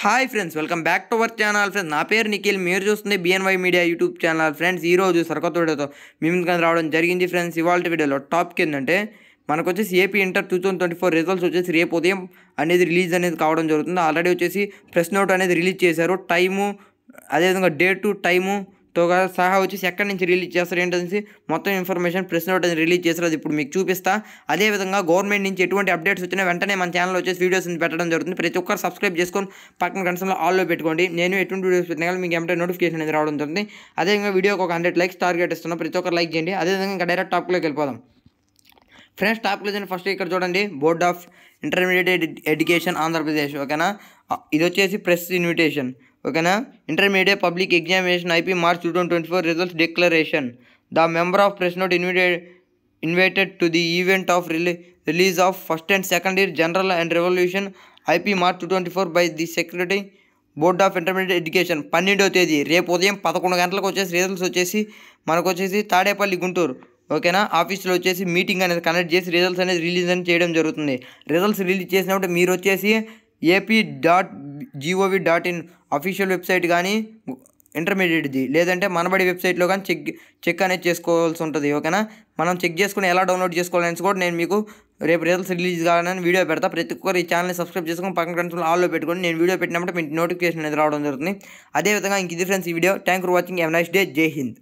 hi friends welcome back to our channel friends నా పేరు నిఖిల్ మీరు చూస్తుంది BNY media YouTube channel friends ఈరోజు సరకొత్త వీడియోతో మేము రావడం జరిగింది ఫ్రెండ్స్ ఇవాళ వీడియోలో టాప్కి ఏంటంటే మనకు వచ్చేసి AP inter two thousand twenty four results వచ్చేసి రేపు ఉదయం అనేది రిలీజ్ అనేది కావడం జరుగుతుంది ఆల్రెడీ వచ్చేసి ప్రెస్ నోట్ అనేది రిలీజ్ చేశారు టైము అదేవిధంగా డేటు టైము తో సహా వచ్చేసి ఎక్కడి నుంచి రిలీజ్ చేస్తారు ఏంటనేసి మొత్తం ఇన్ఫర్మేషన్ ప్రెస్ నోట్ అనేది రిలీజ్ చేస్తారు అది ఇప్పుడు మీకు చూపిస్తా అదేవిధంగా గవర్నమెంట్ నుంచి ఎటువంటి అప్డేట్స్ వచ్చినా వెంటనే మన ఛానల్ వచ్చేసి వీడియోస్ పెట్టడం జరుగుతుంది ప్రతి ఒక్కరు సబ్స్క్రైబ్ చేసుకొని పక్కన కనసంలో ఆల్లో పెట్టుకోండి నేను ఎటువంటి వీడియోస్ పెట్టిన మీకు ఏమంటే నోటిఫికేషన్ అనేది రావడం జరుగుతుంది అదేవిధంగా వీడియోకి ఒక హండ్రెడ్ లైక్స్ టార్గెట్ ఇస్తున్నాం ప్రతి ఒక్కరు లైక్ చేయండి అదేవిధంగా ఇంకా డైరెక్ట్ టాప్లోకి వెళ్ళిపోదాం ఫ్రెండ్స్ టాప్ క్వశ్చన్ ఫస్ట్ ఇక్కడ చూడండి board of intermediate education Andhra Pradesh ఓకేనా ఇది వచ్చేసి ప్రెస్ ఇన్విటేషన్ ఓకేనా intermediate public examination IP March two thousand twenty four results declaration the member of press note inverted invited to the event of really release of first and second year general and revolution IP March two twenty four by the secretary board of intermediate education పన్నెండో తేదీ రేపు ఉదయం పదకొండు గంటలకు వచ్చేసి results వచ్చేసి మనకు వచ్చేసి తాడేపల్లి గుంటూరు ఓకేనా ఆఫీస్లో వచ్చేసి మీటింగ్ అనేది కండక్ట్ చేసి రిజల్ట్స్ అనేది రిలీజ్ అనేది చేయడం జరుగుతుంది రిజల్ట్స్ రిలీజ్ చేసినప్పుడు మీరు వచ్చేసి AP dot gov dot in official website కానీ ఇంటర్మీడియట్ది లేదంటే మనబడి వెబ్సైట్లో కానీ చెక్ చెక్ అనేది చేసుకోవాల్సి ఉంటుంది ఓకేనా మనం చెక్ చేసుకుని ఎలా డౌన్లోడ్ చేసుకోవాలని కూడా నేను మీకు రేపు రిజల్ట్స్ రిలీజ్ కావాలని వీడియో పెడతా ప్రతి ఒక్కరు ఈ ఛానల్ని సబ్స్క్రైబ్ చేసుకుని పక్కన కన్సోల్ ఆల్లో పెట్టుకొని నేను వీడియో పెట్టినప్పుడు మీకు నోటిఫికేషన్ అనేది రావడం జరుగుతుంది అదేవిధంగా ఇంక ఇది ఫ్రెండ్స్ ఈ video thank for watching have nice day జై హింద్